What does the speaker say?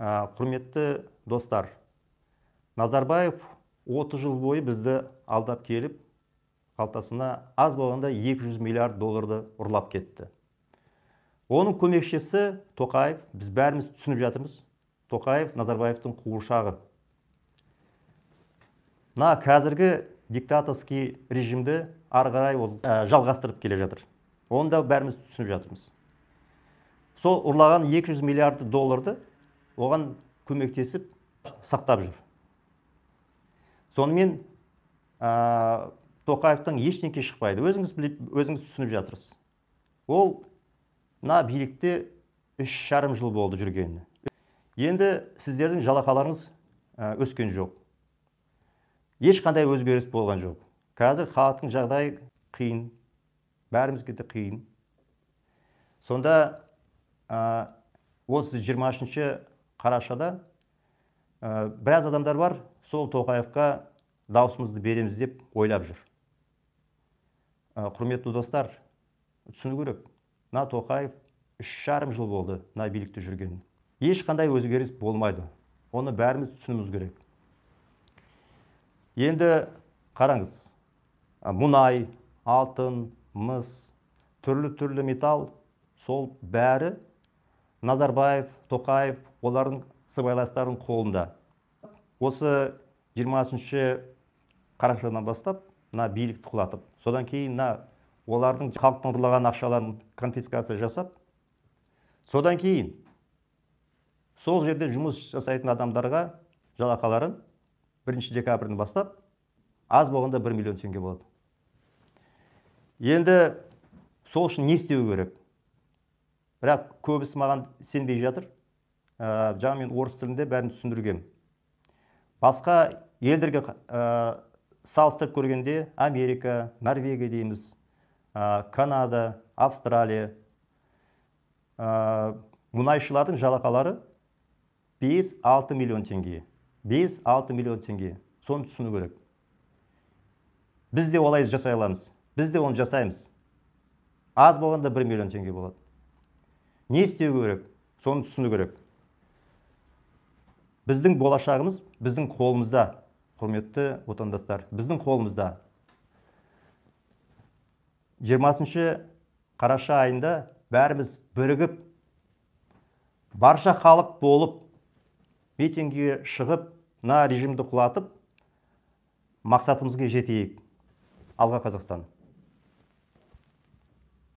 құрметті достар назарбаев 30 жыл бойы бізді алдап келіп қалтасына аз болғанда 200 миллиард долларды ұрлап кетті оның көмекшісі тоқаев біз бәріміз түсініп жатырмыз тоқаев назарбаевтың қуыршағы мына қазіргі диктаторский режимді ары қарай ол жалғастырып келе жатыр оны да бәріміз түсініп жатырмыз сол ұрлаған 200 миллиард долларды оған көмектесіп сақтап жүр сонымен ә, тоқаевтың ештеңке шықпайды өзіңіз біліп өзіңіз түсініп жатырсыз ол мына билікте үш жарым жыл болды жүргеніне енді сіздердің жалақаларыңыз өскен жоқ ешқандай өзгеріс болған жоқ қазір халықтың жағдайы қиын бәрімізге де қиын сонда осы жиырма қарашада ә, біраз адамдар бар сол тоқаевқа дауысымызды береміз деп ойлап жүр ә, құрметті достар түсіну керек мына тоқаев үш жарым жыл болды мына билікте жүрген ешқандай өзгеріс болмайды оны бәріміз түсінуіміз керек енді қараңыз ә, мұнай алтын мыс түрлі түрлі металл сол бәрі назарбаев тоқаев олардың сыбайластарының қолында осы 20 ші қарашадан бастап мына билікті құлатып содан кейін мына олардың халықтың ұрлаған ақшаларын конфискация жасап содан кейін сол жерде жұмыс жасайтын адамдарға жалақаларын бірінші декабрьден бастап аз болғанда 1 миллион теңге болады енді сол үшін не істеу керек бірақ көбісі маған сенбей жатыр ә, жаңа мен орыс тілінде бәрін түсіндіргем. басқа елдерге ә, салыстырып көргенде америка норвегия дейміз ә, канада австралия ә, мұнайшылардың жалақалары 5-6 миллион теңге 5-6 миллион теңге соны түсіну керек біз де олай жасай аламыз біз де оны жасаймыз аз болғанда 1 миллион теңге болады не істеу керек соны түсіну керек біздің болашағымыз біздің қолымызда құрметті отандастар біздің қолымызда 20 қараша айында бәріміз бірігіп барша халық болып митингіге шығып мына режимді құлатып мақсатымызға жетейік алға қазақстан